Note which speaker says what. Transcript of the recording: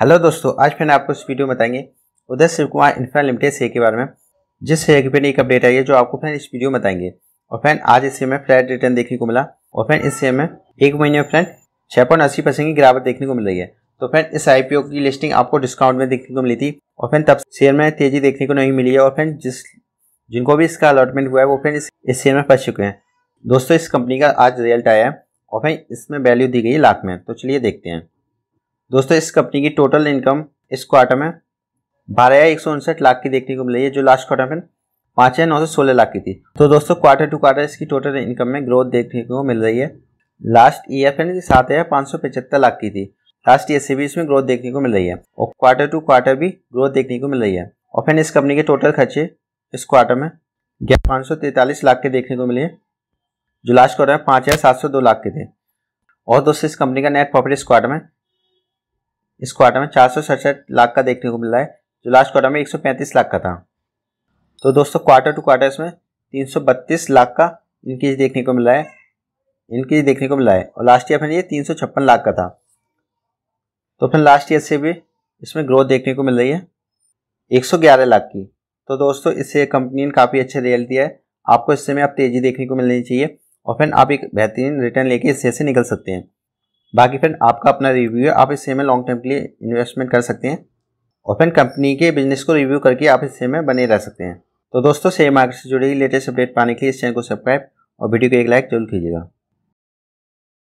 Speaker 1: hello दोस्तों आज फिर आपको इस वीडियो में बताएंगे Uday Shiv Kumar infra limited share के बारे में जिस शेयर की फिर एक अपडेट आई है जो आपको फ्रेंड इस वीडियो में बताएंगे और फ्रेंड आज इस शेयर में फ्लैट रिटर्न देखने को मिला और फ्रेंड इस शेयर में एक महीने में फ्रेंड छः पॉइंट अस्सी परसेंट की गिरावट देखने को मिल रही है तो फ्रेंड इस ओ की लिस्टिंग आपको डिस्काउंट में देखने को मिली थी और फिर तब शेयर में तेजी देखने को नहीं मिली है और फिर जिस जिनको भी इसका अलॉटमेंट हुआ है वो फिर इस शेयर में फंस चुके हैं दोस्तों इस कंपनी का आज रिजल्ट आया है और फिर इसमें वैल्यू दी गई लाख में तो चलिए देखते हैं दोस्तों इस कंपनी की टोटल इनकम इस क्वार्टर में बारह एक सौ उनसठ लाख की देखने को मिली है जो लास्ट क्वार्टर में पाँच हज़ार नौ सौ सोलह लाख की थी तो दोस्तों क्वार्टर टू क्वार्टर इसकी टोटल इनकम में ग्रोथ देखने को मिल रही है लास्ट ईयर फिर सात हज़ार पाँच सौ पचहत्तर लाख की थी लास्ट ईयर से भी इसमें ग्रोथ देखने को मिल रही है और क्वार्टर टू क्वार्टर भी ग्रोथ देखने को मिल रही है और फिर इस कंपनी के टोटल खर्चे इस क्वार्टर में ग्यारह पाँच सौ तैंतालीस लाख के देखने को मिले हैं जो लास्ट क्वार्टर में पाँच हज़ार सात सौ दो लाख के थे और दोस्तों इस कंपनी का नेट प्रॉफिट इस क्वार्टर में इस क्वार्टर में चार लाख का देखने को मिल रहा है जो लास्ट क्वार्टर में एक लाख का था तो दोस्तों क्वार्टर टू क्वार्टर इसमें तीन लाख का इनक्रीज देखने को मिला है इनक्रीज देखने को मिला है और लास्ट ईयर फिर ये तीन लाख का था तो फिर लास्ट ईयर से भी इसमें ग्रोथ देखने को मिल रही है 111 लाख की तो दोस्तों इससे कंपनी ने काफ़ी अच्छे रियल दिया है आपको इससे में आप तेज़ी देखने को मिलनी चाहिए और फिर आप एक बेहतरीन रिटर्न लेके इससे से निकल सकते हैं बाकी फ्रेंड आपका अपना रिव्यू है आप इससे में लॉन्ग टर्म के लिए इन्वेस्टमेंट कर सकते हैं और फ्रेंड कंपनी के बिजनेस को रिव्यू करके आप इससे में बने रह सकते हैं तो दोस्तों शेयर मार्केट से जुड़ी लेटेस्ट अपडेट पाने के लिए इस चैनल को सब्सक्राइब और वीडियो को एक लाइक जरूर कीजिएगा